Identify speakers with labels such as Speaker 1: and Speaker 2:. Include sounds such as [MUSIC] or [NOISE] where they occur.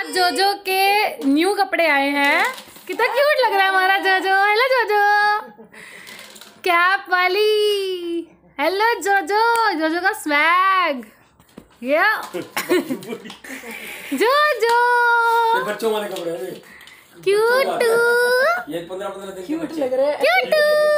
Speaker 1: आज जोजो
Speaker 2: के न्यू कपड़े आए हैं
Speaker 1: कितना क्यूट लग रहा है हमारा जोजो हेलो जोजो कैप वाली हेलो जोजो जोजो का स्वैग या [LAUGHS] जोजो
Speaker 3: बच्चों वाले कपड़े
Speaker 1: क्यूट ये
Speaker 3: 15 15 दिन
Speaker 4: क्यूट
Speaker 5: लग रहे हैं क्यूट